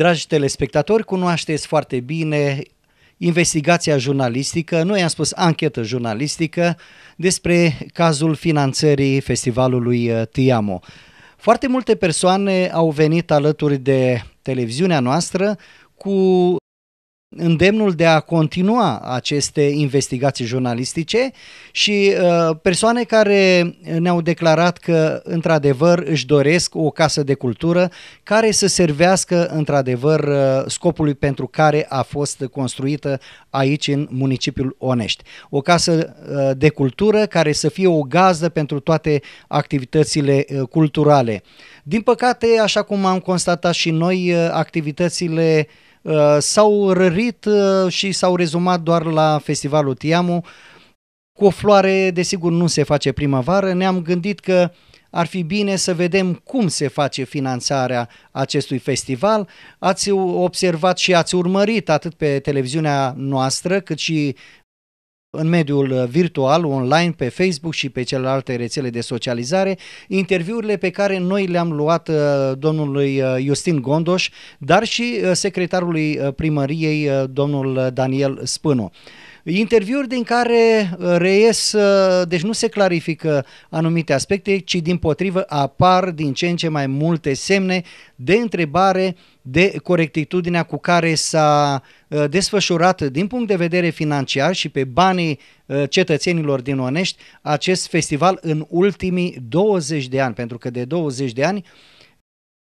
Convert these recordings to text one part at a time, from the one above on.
Dragi telespectatori, cunoașteți foarte bine investigația jurnalistică, noi am spus anchetă jurnalistică despre cazul finanțării festivalului uh, Tiamo. Foarte multe persoane au venit alături de televiziunea noastră cu îndemnul de a continua aceste investigații jurnalistice și uh, persoane care ne-au declarat că într-adevăr își doresc o casă de cultură care să servească într-adevăr uh, scopului pentru care a fost construită aici în municipiul Onești. O casă uh, de cultură care să fie o gazdă pentru toate activitățile culturale. Din păcate, așa cum am constatat și noi, activitățile uh, Uh, s-au rărit uh, și s-au rezumat doar la festivalul Tiamu. Cu o floare, desigur, nu se face primăvară. Ne-am gândit că ar fi bine să vedem cum se face finanțarea acestui festival. Ați observat și ați urmărit atât pe televiziunea noastră cât și în mediul uh, virtual, online, pe Facebook și pe celelalte rețele de socializare, interviurile pe care noi le-am luat uh, domnului Justin uh, Gondoș, dar și secretarului primăriei, domnul Daniel Spânu. Interviuri din care uh, reies, uh, deci nu se clarifică anumite aspecte, ci din potrivă apar din ce în ce mai multe semne de întrebare de corectitudinea cu care s-a uh, desfășurat din punct de vedere financiar și pe banii cetățenilor din Onești acest festival în ultimii 20 de ani, pentru că de 20 de ani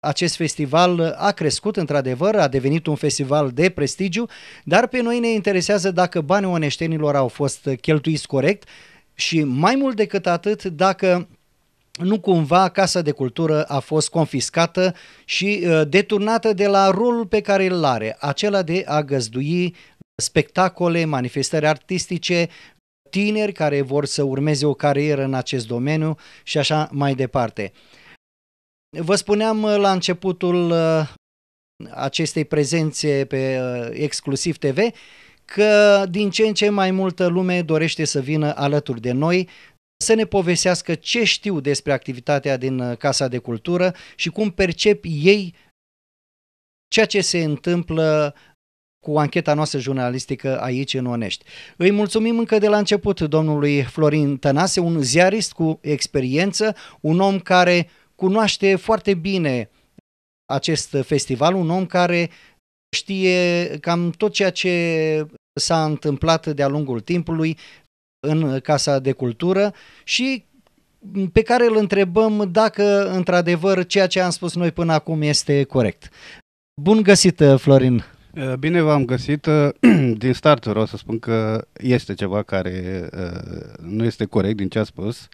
acest festival a crescut într-adevăr, a devenit un festival de prestigiu, dar pe noi ne interesează dacă banii oneștenilor au fost cheltuiți corect și mai mult decât atât dacă nu cumva Casa de Cultură a fost confiscată și uh, deturnată de la rolul pe care îl are, acela de a găzdui spectacole, manifestări artistice, tineri care vor să urmeze o carieră în acest domeniu și așa mai departe. Vă spuneam uh, la începutul uh, acestei prezențe pe uh, Exclusiv TV că din ce în ce mai multă lume dorește să vină alături de noi să ne povestească ce știu despre activitatea din Casa de Cultură și cum percep ei ceea ce se întâmplă cu ancheta noastră jurnalistică aici în Onești. Îi mulțumim încă de la început domnului Florin Tănase, un ziarist cu experiență, un om care cunoaște foarte bine acest festival, un om care știe cam tot ceea ce s-a întâmplat de-a lungul timpului în Casa de Cultură și pe care îl întrebăm dacă într-adevăr ceea ce am spus noi până acum este corect. Bun găsit, Florin! Eh, bine v-am găsit. Eh, din start vreau să spun că este ceva care eh, nu este corect din ce a spus.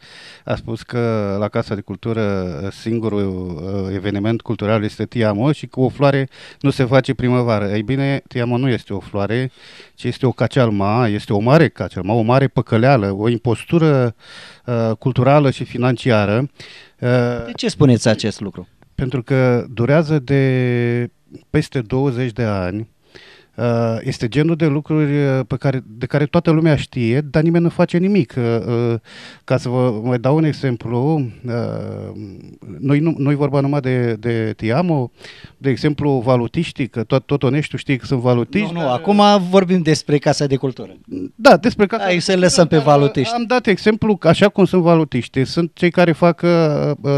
A spus că la Casa de Cultură singurul eveniment cultural este Tiamo și că o floare nu se face primăvară. Ei bine, Tiamo nu este o floare, ci este o cacealma, este o mare cacealma, o mare păcăleală, o impostură culturală și financiară. De ce spuneți acest lucru? Pentru că durează de peste 20 de ani Uh, este genul de lucruri uh, pe care, de care toată lumea știe, dar nimeni nu face nimic. Uh, ca să vă mai dau un exemplu, noi, nu, noi vorba numai de, de Tiamo, de exemplu, valutiștii, că tot, tot onești, știi că sunt valutiști. Nu, nu, dar... acum vorbim despre Casa de Cultură. Da, despre Casa Hai să lăsăm pe da, da, valutiști. Am dat exemplu, așa cum sunt valutiști, sunt cei care fac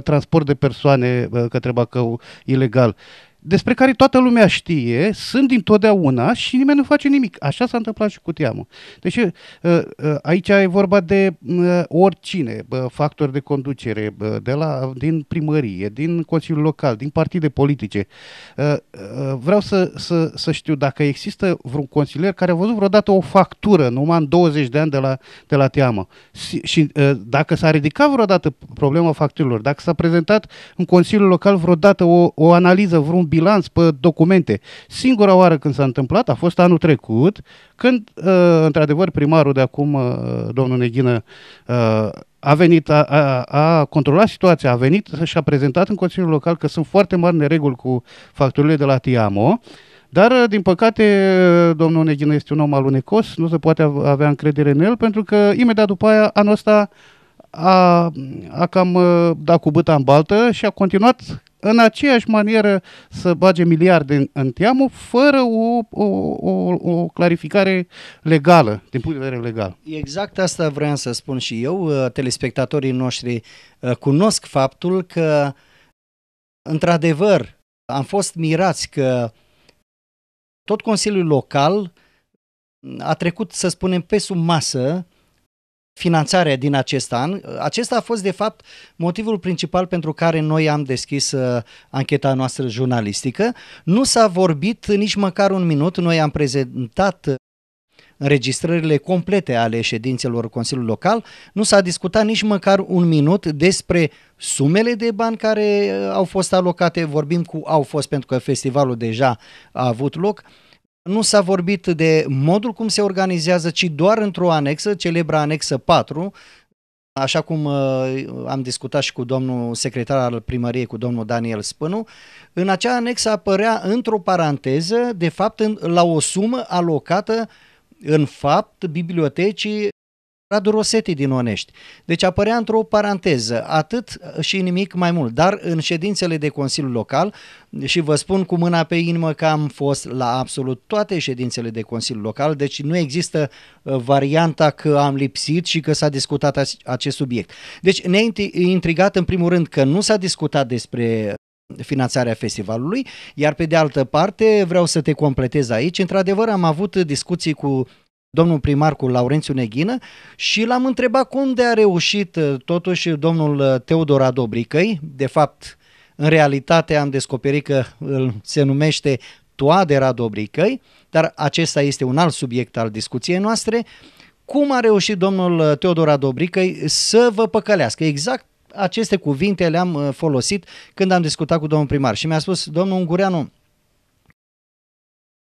transport de persoane către Bacău ilegal despre care toată lumea știe, sunt dintotdeauna și nimeni nu face nimic. Așa s-a întâmplat și cu teamă. Deci uh, uh, aici e vorba de uh, oricine, factori de conducere, de la, din primărie, din Consiliul Local, din partide politice. Vreau să, să, să știu dacă există vreun consilier care a văzut vreodată o factură numai în 20 de ani de la, de la teamă. Și dacă s-a ridicat vreodată problema facturilor, dacă s-a prezentat în Consiliul Local vreodată o, o analiză, vreun bilanț pe documente. Singura oară când s-a întâmplat a fost anul trecut, când, uh, într-adevăr, primarul de acum, uh, domnul Neghină, uh, a venit, a, a, a controlat situația, a venit și a prezentat în Consiliul Local că sunt foarte mari nereguli cu facturile de la Tiamo, dar, din păcate, domnul Neghină este un om alunecos, nu se poate avea încredere în el, pentru că imediat după aia, anul ăsta, a, a cam dat cu băta în baltă și a continuat în aceeași manieră să bage miliarde în, în teamă fără o, o, o, o clarificare legală, din punct de vedere legal. Exact asta vreau să spun și eu. Uh, telespectatorii noștri uh, cunosc faptul că, într-adevăr, am fost mirați că tot Consiliul Local a trecut, să spunem, pe sub masă finanțarea din acest an. Acesta a fost, de fapt, motivul principal pentru care noi am deschis uh, ancheta noastră jurnalistică. Nu s-a vorbit nici măcar un minut, noi am prezentat uh, înregistrările complete ale ședințelor Consiliului Local, nu s-a discutat nici măcar un minut despre sumele de bani care uh, au fost alocate, vorbim cu au fost pentru că festivalul deja a avut loc, uh, nu s-a vorbit de modul cum se organizează, ci doar într-o anexă, celebra anexă 4, așa cum uh, am discutat și cu domnul secretar al primăriei, cu domnul Daniel Spânu, în acea anexă apărea într-o paranteză, de fapt, în, la o sumă alocată în fapt bibliotecii Radu Rosetti din Onești. Deci apărea într-o paranteză, atât uh, și nimic mai mult, dar în ședințele de Consiliu Local, și vă spun cu mâna pe inimă că am fost la absolut toate ședințele de Consiliu Local, deci nu există uh, varianta că am lipsit și că s-a discutat acest subiect. Deci ne intrigat în primul rând că nu s-a discutat despre uh, finanțarea festivalului, iar pe de altă parte vreau să te completez aici. Într-adevăr am avut discuții cu domnul primar cu Laurențiu Neghină și l-am întrebat cum de a reușit uh, totuși domnul uh, Teodora Adobricăi, de fapt în realitate am descoperit că se numește Toader Adobricăi, dar acesta este un alt subiect al discuției noastre, cum a reușit domnul uh, Teodora Adobricăi să vă păcălească? Exact aceste cuvinte le-am folosit când am discutat cu domnul primar și mi-a spus, domnul Ungureanu,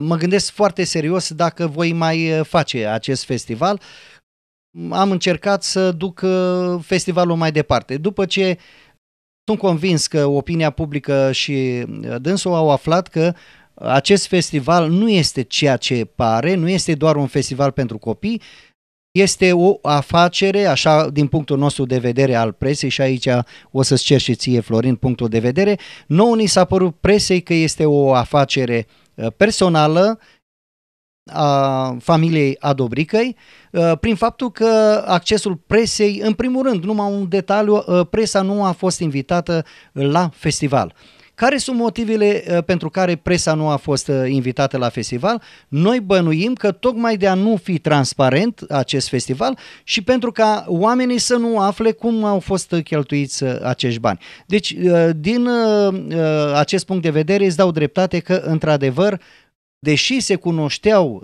mă gândesc foarte serios dacă voi mai uh, face acest festival. Am încercat să duc uh, festivalul mai departe. După ce sunt convins că opinia publică și uh, dânsul au aflat că acest festival nu este ceea ce pare, nu este doar un festival pentru copii, este o afacere, așa din punctul nostru de vedere al presei și aici o să-ți cer și ție, Florin, punctul de vedere. Nouă ni s-a părut presei că este o afacere uh, Uh, personală a familiei Adobricăi uh, prin faptul că accesul presei, în primul rând, numai un detaliu, uh, presa nu a fost invitată la festival. Care sunt motivele uh, pentru care presa nu a fost uh, invitată la festival? Noi bănuim că tocmai de a nu fi transparent acest festival și pentru ca oamenii să nu afle cum au fost uh, cheltuiți acești bani. Deci, din acest punct de vedere, îți dau dreptate că, într-adevăr, deși se cunoșteau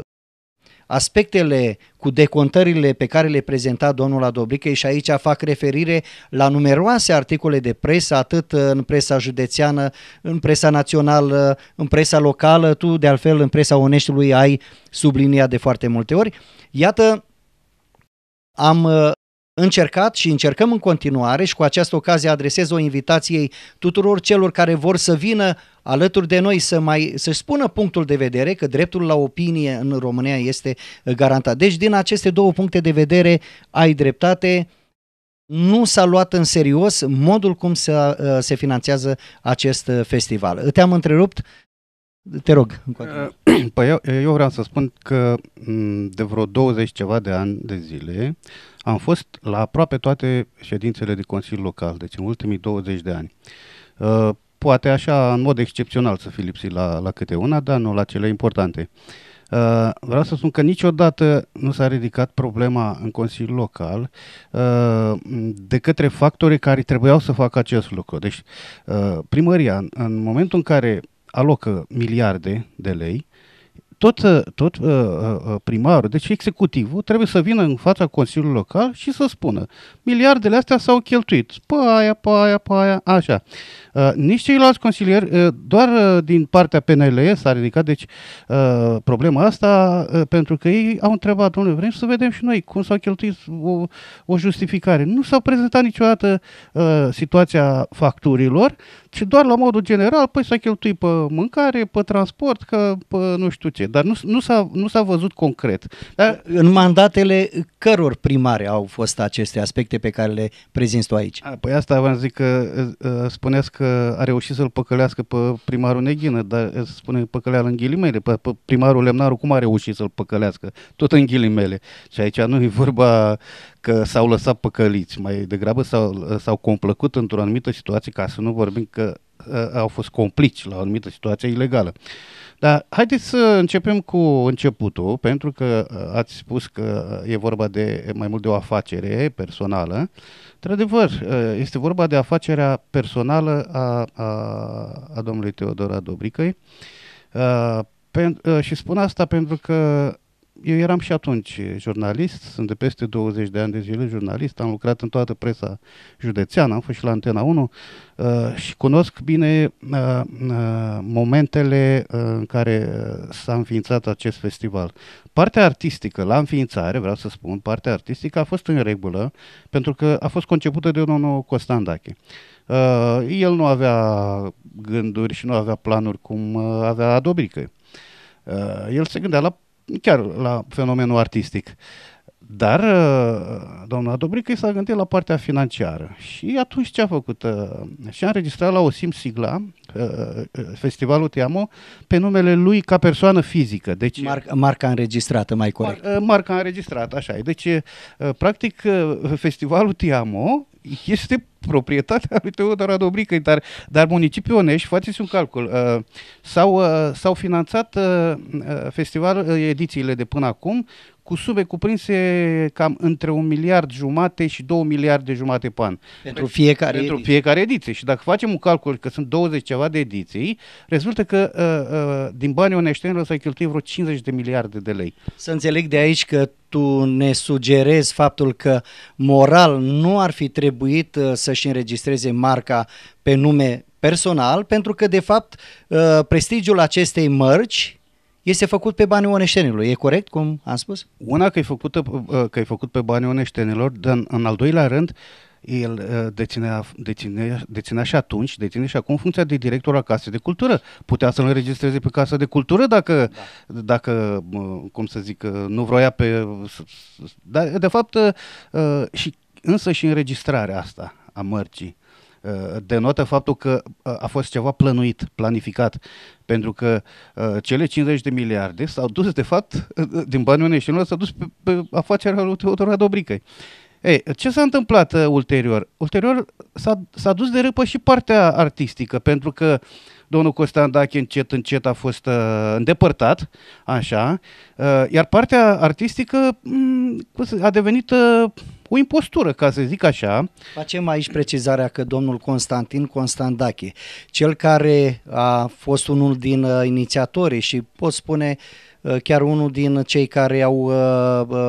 aspectele cu decontările pe care le prezenta domnul Adobrică și aici fac referire la numeroase articole de presă, atât în presa județeană, în presa națională, în presa locală, tu de altfel în presa Oneștiului ai subliniat de foarte multe ori. Iată, am încercat și încercăm în continuare și cu această ocazie adresez o invitație tuturor celor care vor să vină alături de noi să mai să spună punctul de vedere că dreptul la opinie în România este garantat. Deci din aceste două puncte de vedere ai dreptate nu s-a luat în serios modul cum se, uh, se finanțează acest uh, festival. Te-am întrerupt, te rog. Uh, păi eu, eu vreau să spun că mm, de vreo 20 ceva de ani de zile am fost la aproape toate ședințele de Consiliu Local, deci în ultimii 20 de ani. Uh, poate așa, în mod excepțional să fi lipsit la, la câte una, dar nu la cele importante. Uh, vreau să spun că niciodată nu s-a ridicat problema în Consiliul Local de către factorii care trebuiau să facă acest lucru. Deci, primăria, în momentul în care alocă miliarde de lei, tot, uh, tot uh, uh, primarul, deci executivul, trebuie să vină în fața Consiliului Local și să spună miliardele astea s-au cheltuit, pe aia, pe aia, pe aia, așa. Nici ceilalți consilieri, doar din partea PNL s-a ridicat, deci problema asta, pentru că ei au întrebat, domnule, vrem să vedem și noi cum s-au cheltuit o, o justificare. Nu s au prezentat niciodată situația facturilor, și doar la modul general, păi s-a cheltuit pe mâncare, pe transport, că pe nu știu ce, dar nu, nu, s-a, nu s-a văzut concret. Dar... În mandatele căror primare au fost aceste aspecte pe care le prezinți tu aici? A, păi asta v-am zis că spuneați că a reușit să-l păcălească pe primarul Neghină, dar spune păcăleală în ghilimele, pe, pe primarul Lemnaru cum a reușit să-l păcălească? Tot în ghilimele. Și aici nu e vorba că s-au lăsat păcăliți, mai degrabă s-au, s-au complăcut într-o anumită situație, ca să nu vorbim că uh, au fost complici la o anumită situație ilegală. Dar haideți să începem cu începutul, pentru că ă, ați spus că e vorba de mai mult de o afacere personală. Într-adevăr, ă, este vorba de afacerea personală a, a, a domnului Teodora Dobricăi. Uh, pen, uh, și spun asta pentru că eu eram și atunci jurnalist, sunt de peste 20 de ani de zile jurnalist, am lucrat în toată presa județeană, am fost și la Antena 1 uh, și cunosc bine uh, uh, momentele în care s-a înființat acest festival. Partea artistică, la înființare, vreau să spun, partea artistică a fost în regulă pentru că a fost concepută de domnul Costandache. El nu avea gânduri și nu avea planuri cum avea Dobrică. El se gândea la chiar la fenomenul artistic. Dar uh, doamna Dobrică s-a gândit la partea financiară și atunci ce a făcut? Uh, Și-a înregistrat la OSIM Sigla, uh, festivalul Teamo, pe numele lui ca persoană fizică. Deci, Mar- marca înregistrată, mai corect. Mar- marca înregistrată, așa e. Deci, practic, festivalul Teamo este proprietatea lui Teodora Dobrică, dar, dar municipiul Onești, faceți un calcul, uh, s-au, uh, s-au finanțat uh, festival, edițiile de până acum cu sume cuprinse cam între un miliard jumate și 2 miliarde jumate pe an. Pentru fiecare Pentru ediție. fiecare ediție. Și dacă facem un calcul că sunt 20 ceva de ediții, rezultă că uh, uh, din banii oneștenilor s-a cheltuit vreo 50 de miliarde de lei. Să înțeleg de aici că tu ne sugerezi faptul că moral nu ar fi trebuit uh, să-și înregistreze marca pe nume personal, pentru că de fapt uh, prestigiul acestei mărci este făcut pe banii oneștenilor. E corect cum am spus? Una că e, făcută, uh, că e făcut pe banii oneștenilor, dar în al doilea rând, el uh, deținea, deținea, deținea și atunci, deține și acum funcția de director al Casei de Cultură. Putea să-l înregistreze pe Casa de Cultură dacă, da. dacă cum să zic, uh, nu vroia pe... Dar, de fapt, și însă și înregistrarea asta a mărcii Uh, denotă faptul că uh, a fost ceva plănuit, planificat, pentru că uh, cele 50 de miliarde s-au dus, de fapt, din banii uneștilor, s-au dus pe, pe afacerea lui Teodora Dobrică. Ei, ce s-a întâmplat uh, ulterior? Ulterior s-a, s-a dus de râpă și partea artistică, pentru că domnul Dache încet, încet a fost uh, îndepărtat, așa, uh, iar partea artistică m- mm, a devenit uh, o impostură, ca să zic așa. Facem aici precizarea că domnul Constantin Constandache, cel care a fost unul din uh, inițiatorii și pot spune uh, chiar unul din cei care au uh, uh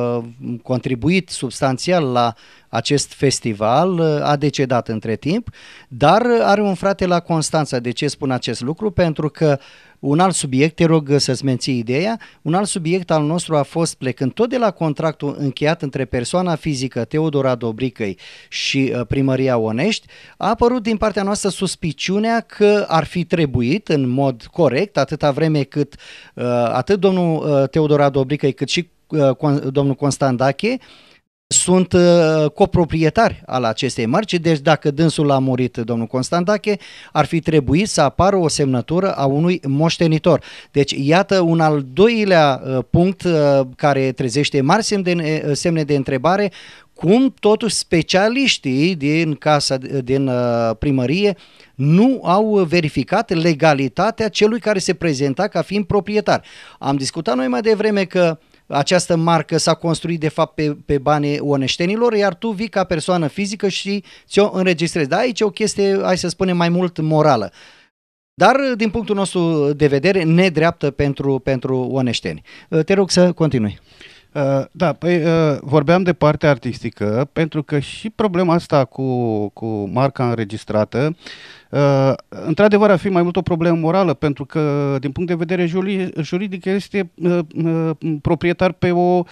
contribuit substanțial la acest festival, uh, a decedat între timp, dar are un frate la Constanța. De ce spun acest lucru? Pentru că uh, un alt subiect, te rog uh, să-ți menții ideea, un alt subiect al nostru a fost plecând tot de la contractul încheiat între persoana fizică Teodora Dobricăi și uh, primăria Onești, a apărut din partea noastră suspiciunea că ar fi trebuit în mod corect, atâta vreme cât uh, atât domnul Teodora Dobricăi cât și domnul Constant Dache sunt uh, coproprietari al acestei mărci, deci dacă dânsul a murit domnul Constantache, ar fi trebuit să apară o semnătură a unui moștenitor. Deci iată un al doilea uh, punct uh, care trezește mari semne de întrebare, cum totuși specialiștii din casa, din primărie nu au verificat legalitatea celui care se prezenta ca fiind proprietar. Am discutat noi mai devreme că această marcă s-a construit de fapt pe, pe banii oneștenilor, iar tu vii ca persoană fizică și ți-o înregistrezi. Dar aici e o chestie, hai să spunem, mai mult morală. Dar, din punctul nostru de vedere, nedreaptă pentru, pentru oneșteni. Te rog să continui. Uh, Uh, da, păi uh, vorbeam de partea artistică, pentru că și problema asta cu, cu marca înregistrată, uh, într-adevăr ar fi mai mult o problemă morală, pentru că din punct de vedere juridic este uh, uh, proprietar pe o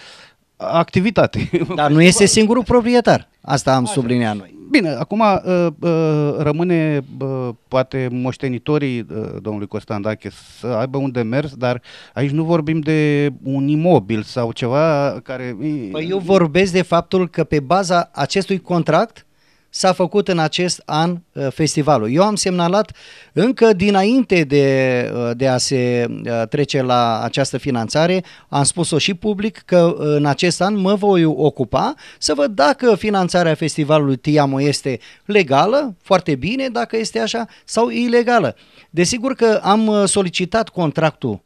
activitate. Dar nu este singurul proprietar. Asta am subliniat noi. Bine, acum uh, uh, rămâne uh, poate moștenitorii domnului Dache să aibă un demers, dar aici nu vorbim de un imobil sau ceva care... Păi eu vorbesc de faptul că pe baza acestui contract s-a făcut în acest an uh, festivalul. Eu am semnalat încă dinainte de, uh, de a se uh, trece la această finanțare, am spus-o și public că în acest an mă voi ocupa să văd dacă finanțarea festivalului Tiamo este legală, foarte bine, dacă este așa, sau ilegală. Desigur că am solicitat contractul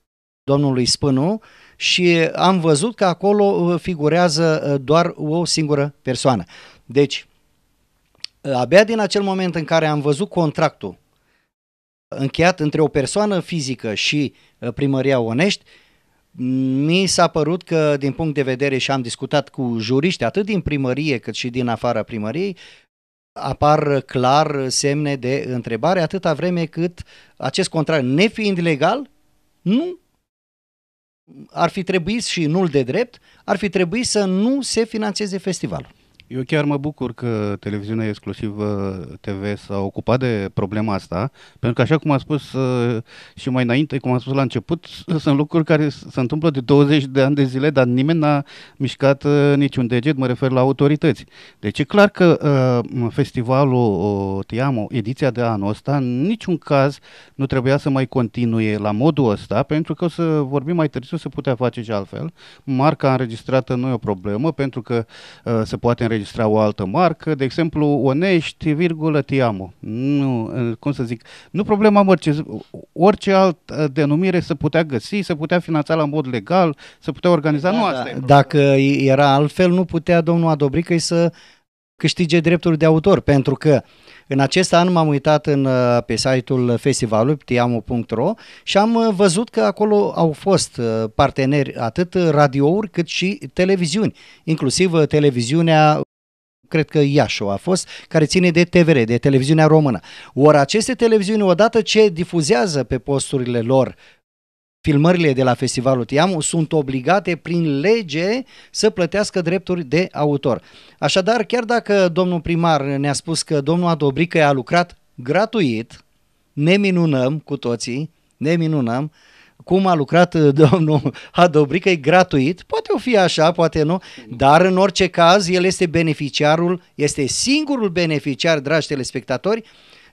domnului Spânu și am văzut că acolo figurează doar o singură persoană. Deci, Eh, abia din acel moment în care am văzut contractul încheiat între o persoană fizică și eh, primăria Onești, mi s-a părut că din punct de vedere și am discutat cu juriști atât din primărie cât și din afara primăriei, apar eh, clar semne de întrebare atâta vreme cât acest contract nefiind legal, nu ar fi trebuit și nu-l de drept, ar fi trebuit să nu se financeze festivalul. Eu chiar mă bucur că televiziunea exclusivă TV s-a ocupat de problema asta, pentru că așa cum a spus uh, și mai înainte, cum am spus la început, sunt lucruri care se întâmplă de 20 de ani de zile, dar nimeni n-a mișcat uh, niciun deget, mă refer la autorități. Deci e clar că uh, festivalul Tiamo, ediția de anul ăsta, în niciun caz nu trebuia să mai continue la modul ăsta, pentru că o să vorbim mai târziu, se putea face și altfel. Marca înregistrată nu e o problemă, pentru că se poate înregistra înregistra o altă marcă, de exemplu, Onești, virgulă, Tiamo. Nu, eh, cum să zic, nu problema mărcii, orice altă eh, denumire se putea găsi, se putea finanța la mod legal, se putea organiza, da, nu da. asta da. e problema. Dacă era altfel, nu putea domnul Adobrică să câștige drepturi de autor, pentru că în acest an m-am uitat în, eh, pe site-ul festivalului tiamu.ro și am văzut că acolo au fost parteneri atât radiouri cât și televiziuni, inclusiv televiziunea cred că Iașu a fost, care ține de TVR, de televiziunea română. Ori aceste televiziuni, odată ce difuzează pe posturile lor filmările de la festivalul Tiamu sunt obligate prin lege să plătească drepturi de autor. Așadar, chiar dacă domnul primar ne-a spus că domnul Adobrică a lucrat gratuit, ne minunăm cu toții, ne minunăm, cum a lucrat uh, domnul Hadobrică, e gratuit, poate o fi așa, poate nu, dar în orice caz el este beneficiarul, este singurul beneficiar, dragi telespectatori,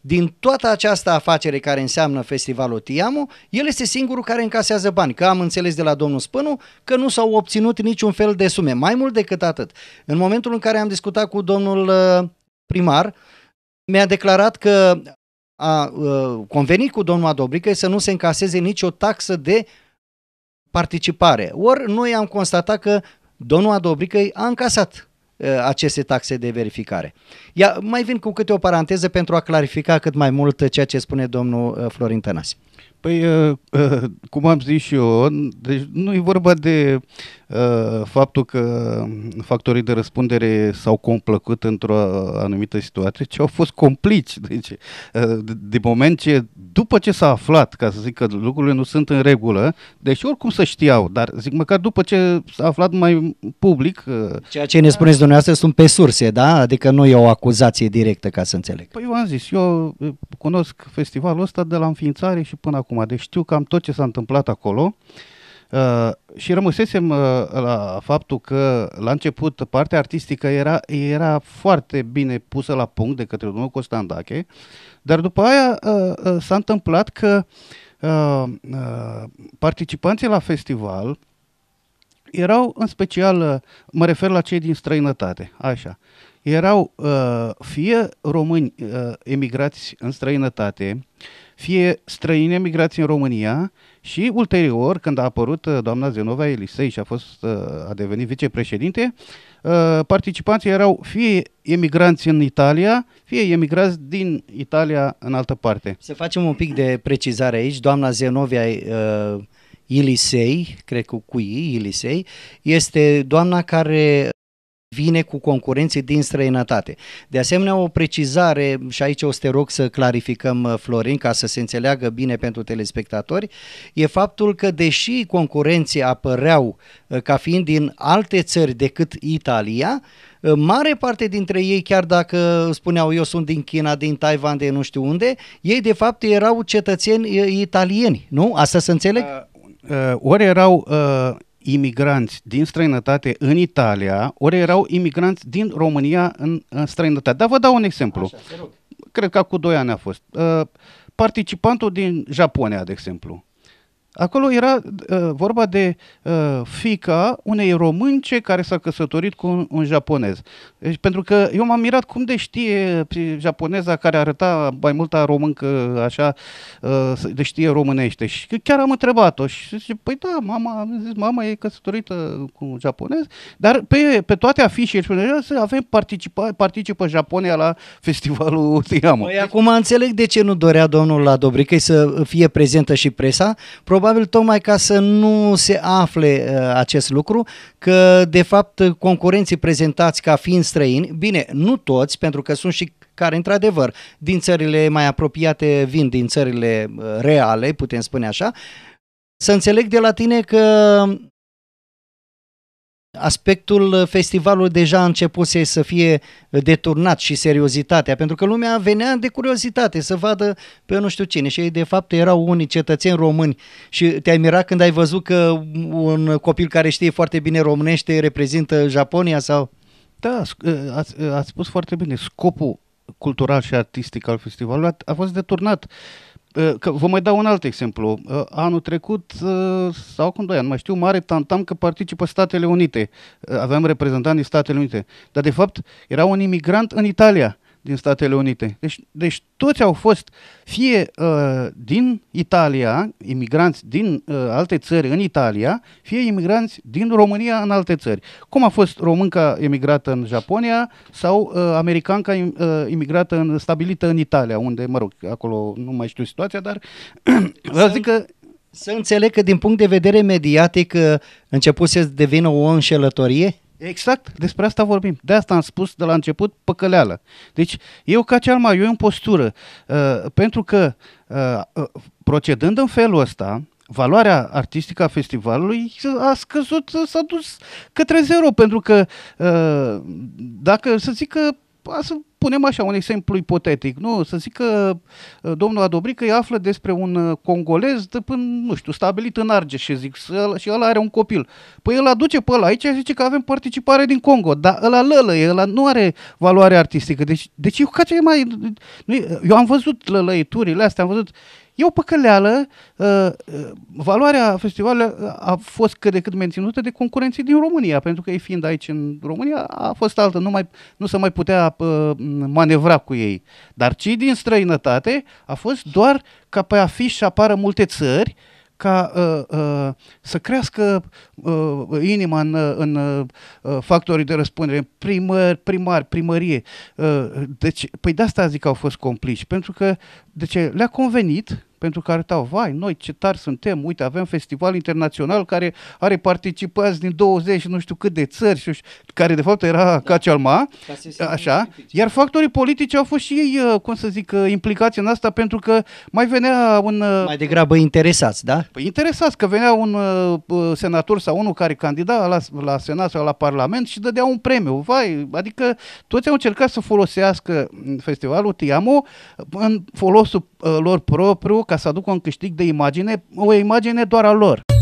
din toată această afacere care înseamnă festivalul Tiamu, el este singurul care încasează bani, că am înțeles de la domnul Spânu că nu s-au obținut niciun fel de sume, mai mult decât atât. În momentul în care am discutat cu domnul uh, primar, mi-a declarat că a uh, convenit cu domnul Adobrică să nu se încaseze nicio taxă de participare. Ori noi am constatat că domnul Adobrică a încasat uh, aceste taxe de verificare. Ia, mai vin cu câte o paranteză pentru a clarifica cât mai mult ceea ce spune domnul Florin Tănase. Păi, uh, uh, cum am zis și eu, deci nu e vorba de uh, faptul că factorii de răspundere s-au complăcut într-o anumită situație, ci au fost complici. Deci, de moment ce, după ce s-a aflat, ca să zic că lucrurile nu sunt în regulă, deși oricum să știau, dar zic măcar după ce s-a aflat mai public... Ceea ce ne spuneți dumneavoastră sunt pe surse, da? Adică nu e o acuzație directă, ca să înțeleg. Păi eu am zis, eu cunosc festivalul ăsta de la înființare și până acum acum, deci știu cam tot ce s-a întâmplat acolo. Uh, și rămăsesem uh, la faptul că la început partea artistică era, era foarte bine pusă la punct de către domnul Costandache, dar după aia uh, uh, s-a întâmplat că uh, uh, participanții la festival erau în special, uh, mă refer la cei din străinătate, așa, uh, erau uh, fie români uh, emigrați în străinătate, fie străini emigrați în România și ulterior, când a apărut uh, doamna Zenova Elisei și a, fost, uh, a devenit vicepreședinte, uh, participanții erau fie emigranți în Italia, fie emigranți din Italia în altă parte. Să facem un pic de precizare aici. Doamna Zenovia uh, Ilisei, cred că cu ei, Ilisei, este doamna care vine cu concurenții din străinătate. De asemenea, o precizare, și aici o să te rog să clarificăm, uh, Florin, ca să se înțeleagă bine pentru telespectatori, e faptul că deși concurenții apăreau uh, ca fiind din alte țări decât Italia, uh, mare parte dintre ei, chiar dacă spuneau eu sunt din China, din Taiwan, de nu știu unde, ei de fapt erau cetățeni italieni, nu? Asta să înțeleg? Uh, uh, ori erau uh imigranți din străinătate în Italia, ori erau imigranți din România în, în străinătate. Dar vă dau un exemplu. Așa, Cred că cu 2 ani a fost. Uh, participantul din Japonia, de exemplu, Acolo era uh, vorba de uh, fica unei românce care s-a căsătorit cu un, un japonez. Deci, pentru că eu m-am mirat cum de știe japoneza care arăta mai mult a româncă, așa, uh, de știe românește. Și chiar am întrebat-o și zice, păi da, mama, zis, mama e căsătorită cu un japonez, dar pe, pe toate afișele să avem participa, participă Japonia la festivalul Tiamo. Păi acum înțeleg de ce nu dorea domnul la Dobricăi să fie prezentă și presa. Probabil probabil tocmai ca să nu se afle uh, acest lucru, că de fapt concurenții prezentați ca fiind străini, bine, nu toți, pentru că sunt și care într-adevăr din țările mai apropiate vin din țările uh, reale, putem spune așa, să înțeleg de la tine că aspectul uh, festivalului deja a început să fie uh, deturnat și seriozitatea, pentru că lumea venea de curiozitate să vadă pe nu știu cine și ei de fapt erau unii cetățeni români și te-ai mirat când ai văzut că un copil care știe foarte bine românește reprezintă Japonia sau... Da, uh, ați, ați spus foarte bine, scopul cultural și artistic al festivalului a, a fost deturnat. Uh, Eh, că vă mai dau un alt exemplu. Eh, anul trecut, eh, sau cum doi ani, mai știu, mare tantam că participă Statele Unite. Aveam reprezentanți din Statele Unite. Dar, de fapt, era un imigrant în Italia din Statele Unite. Deci, deci toți au fost fie uh, din Italia, imigranți din uh, alte țări în Italia, fie imigranți din România în alte țări. Cum a fost românca emigrată în Japonia sau uh, americanca uh, imigrată uh, emigrată în, stabilită în Italia, unde, mă rog, acolo nu mai știu situația, dar vreau zic că să înțeleg că din punct de vedere mediatic uh, începuse să devină o înșelătorie? Exact, despre asta vorbim. De asta am spus de la început păcăleală. Deci eu ca cel mai, eu în postură, uh, pentru că uh, uh procedând în felul ăsta, valoarea artistică a festivalului a scăzut, s-a dus către zero, pentru că uh, dacă să zic că punem așa un exemplu ipotetic, nu? Să zic că uh, domnul Adobrică îi află despre un uh, congolez, de până, nu știu, stabilit în Argeș și zic, și ăla are un copil. Păi îl aduce pe ăla aici și zice că avem participare din Congo, dar ăla lălăie, ăla nu are valoare artistică. Deci, deci eu ca ce mai... Eu am văzut lălăiturile astea, am văzut E o păcăleală, uh, uh, valoarea festivalului a fost cât de cât menținută de concurenții din România, pentru că ei fiind aici în România a fost altă, nu, mai, nu se mai putea uh, manevra cu ei. Dar cei din străinătate a fost doar ca pe afiș să apară multe țări, ca uh, uh, să crească uh, inima în, în uh, factorii de răspundere, primar, primar, primărie. Uh, deci, păi de asta zic că au fost complici, pentru că deci, le-a convenit pentru că arătau, vai, noi ce tari suntem, uite, avem festival internațional care are participanți din 20 nu știu cât de țări, și, care de fapt era da. ca așa, iar factorii politici au fost și ei, uh, cum să zic, uh, implicați în asta pentru că mai venea un... Uh, mai degrabă interesați, da? Păi interesați, că venea un senator sau unul care candida la, la Senat sau la Parlament și dădea un premiu, vai, adică toți au încercat să folosească mm, festivalul Tiamo în folosul Uh, lor propriu ca să aducă un câștig de imagine, o imagine doar a lor.